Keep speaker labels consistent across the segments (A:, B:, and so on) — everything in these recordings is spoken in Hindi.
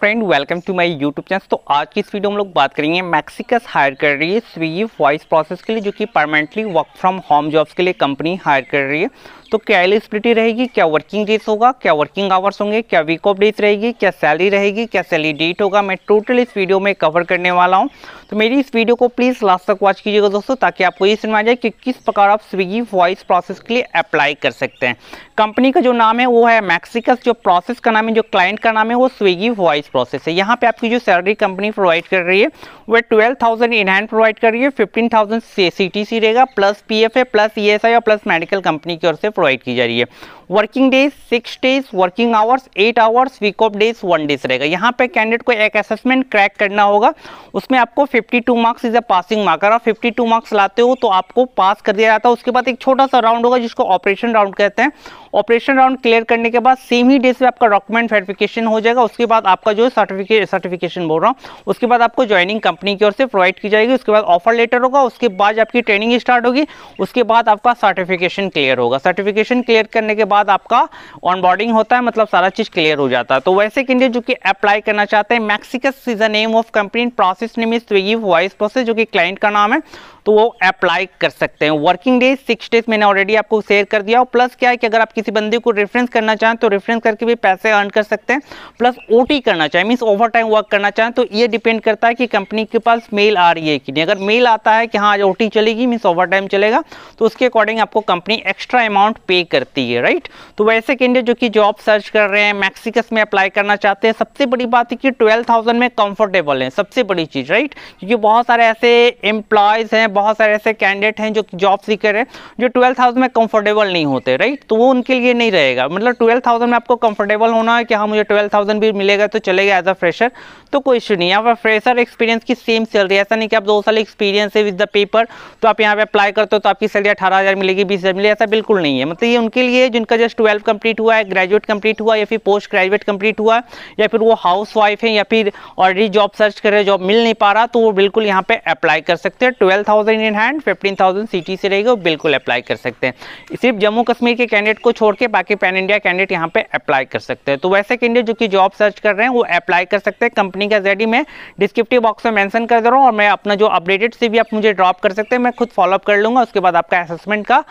A: friend welcome to my YouTube channel तो आज की इस वीडियो हम लोग बात करेंगे मैक्सिकस हायर कर रही है स्विगी वॉइस प्रोसेस के लिए जो कि permanently work from home jobs के लिए कंपनी हायर कर रही है तो क्या एलिजिबिलिटी रहेगी क्या वर्किंग डेज होगा क्या वर्किंग आवर्स होंगे क्या वीक ऑफ डेज रहेगी क्या सैलरी रहेगी क्या सैलरी डेट होगा मैं टोटल इस वीडियो में कवर करने वाला हूँ तो मेरी इस वीडियो को प्लीज़ लास्ट तक वॉच कीजिएगा दोस्तों ताकि आपको ये समझ आ जाए कि किस प्रकार आप स्विगी वॉइस प्रोसेस के लिए अप्लाई कर सकते हैं कंपनी का जो नाम है वो है मैक्सिकस जो प्रोसेस का नाम है जो क्लाइंट का नाम है वो स्विगी वॉइस इन्हांस प्रोसेस है यहाँ पे आपकी जो सैलरी कंपनी प्रोवाइड कर रही है वह twelve thousand in hand provide कर रही है फिफ्टीन थाउजेंड से सी टी सी रहेगा plus P F A plus E S I और प्लस मेडिकल कंपनी की ओर से प्रोवाइड की जा रही है working days six days working hours eight hours week off days one days रहेगा यहाँ पे कैंडिडेट को एक असेसमेंट क्रैक करना होगा उसमें आपको 52 marks is a passing mark अगर आप 52 मार्क्स लाते हो तो आपको पास कर दिया जाता है उसके बाद एक छोटा सा राउंड होगा जिसको ऑपरेशन राउंड कहते हैं ऑपरेशन राउंड क्लियर करने के बाद सेम ही डेज में आपका डॉक्यूमेंट वेरिफिकेशन हो जाएगा उसके बाद आपका जो सर्टिफिकेट सर्टिफिकेशन बोल रहा हूँ उसके बाद आपको ज्वाइनिंग कंपनी की ओर से प्रोवाइड की जाएगी उसके बाद ऑफर लेटर होगा उसके बाद आपकी ट्रेनिंग स्टार्ट होगी उसके बाद आपका सर्टिफिकेशन क्लियर होगा सर्टिफिकेशन क्लियर करने के बाद आपका ऑनबोर्डिंग होता है मतलब सारा चीज़ क्लियर हो जाता है तो वैसे कैंडिडेट जो कि अप्लाई करना चाहते हैं Maxicus is the name of company process name is Swiggy voice process जो कि क्लाइंट का नाम है तो वो अप्लाई कर सकते हैं वर्किंग डेज सिक्स डेज मैंने ऑलरेडी आपको शेयर कर दिया और प्लस क्या है कि अगर आप किसी बंदे को रेफरेंस करना चाहें तो रेफरेंस करके भी पैसे अर्न कर सकते हैं प्लस ओटी करना करना चाहें मीन्स ओवर टाइम वर्क करना चाहें तो ये डिपेंड करता है कि कंपनी के पास मेल आ रही है कि नहीं अगर मेल आता है कि हाँ आज ओ चलेगी मीन्स ओवर टाइम चलेगा तो उसके अकॉर्डिंग आपको कंपनी एक्स्ट्रा अमाउंट पे करती है राइट तो वैसे कैंडिडेट जो कि जॉब सर्च कर रहे हैं मैक्सिकस में अप्लाई करना चाहते हैं सबसे बड़ी बात है कि ट्वेल्व में कंफर्टेबल हैं सबसे बड़ी चीज़ राइट क्योंकि बहुत सारे ऐसे एम्प्लॉयज़ हैं बहुत सारे ऐसे कैंडिडेट हैं जो जॉब सीकर हैं जो ट्वेल्व में कंफर्टेबल नहीं होते राइट तो वो उनके लिए नहीं रहेगा मतलब ट्वेल्व में आपको कंफर्टेबल होना है कि हाँ मुझे ट्वेल्व भी मिलेगा तो चले चलेगा एज अ फ्रेशर तो कोई इशू नहीं यहाँ पर फ्रेशर एक्सपीरियंस की सेम सैलरी ऐसा नहीं कि आप दो साल एक्सपीरियंस है विद द पेपर तो आप यहाँ पे अप्लाई करते हो तो आपकी सैलरी अठारह हज़ार मिलेगी बीस हज़ार मिलेगी ऐसा बिल्कुल नहीं है मतलब ये उनके लिए जिनका जस्ट ट्वेल्व कंप्लीट हुआ है ग्रेजुएट कंप्लीट हुआ या फिर पोस्ट ग्रेजुएट कंप्लीट हुआ या फिर वो हाउस वाइफ है या फिर ऑलरेडी जॉब सर्च कर रहे जॉब मिल नहीं पा रहा तो वो बिल्कुल यहाँ पर अप्लाई कर सकते हैं twelve thousand in hand fifteen thousand C T से रहेगी वो बिल्कुल अप्लाई कर सकते हैं सिर्फ जम्मू कश्मीर के कैंडिडेट को छोड़ के बाकी पैन इंडिया कैंडिडेट यहाँ पर अप्लाई कर सकते हैं तो वैसे कैंडिडेट जो कि जॉब सर्च कर रहे हैं वो अप्लाई कर सकते हैं कंपनी का जेडी मैं डिस्क्रिप्टिव बॉक्स में मैंसन कर दे रहा हूँ और मैं अपना जो अपडेटेड से भी आप मुझे ड्रॉप कर सकते हैं मैं खुद फॉलोअप कर लूँगा उसके बाद आपका असेसमेंट का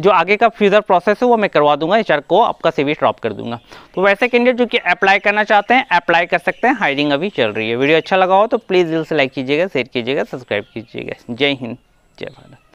A: जो आगे का फ्यूचर प्रोसेस है वो मैं करवा दूंगा एच को आपका सीवी ड्रॉप कर दूंगा तो वैसे कैंडिडेट जो कि अप्लाई करना चाहते हैं अप्लाई कर सकते हैं हायरिंग अभी चल रही है वीडियो अच्छा लगा हो तो प्लीज़ दिल से लाइक कीजिएगा शेयर कीजिएगा सब्सक्राइब कीजिएगा जय हिंद जय भारत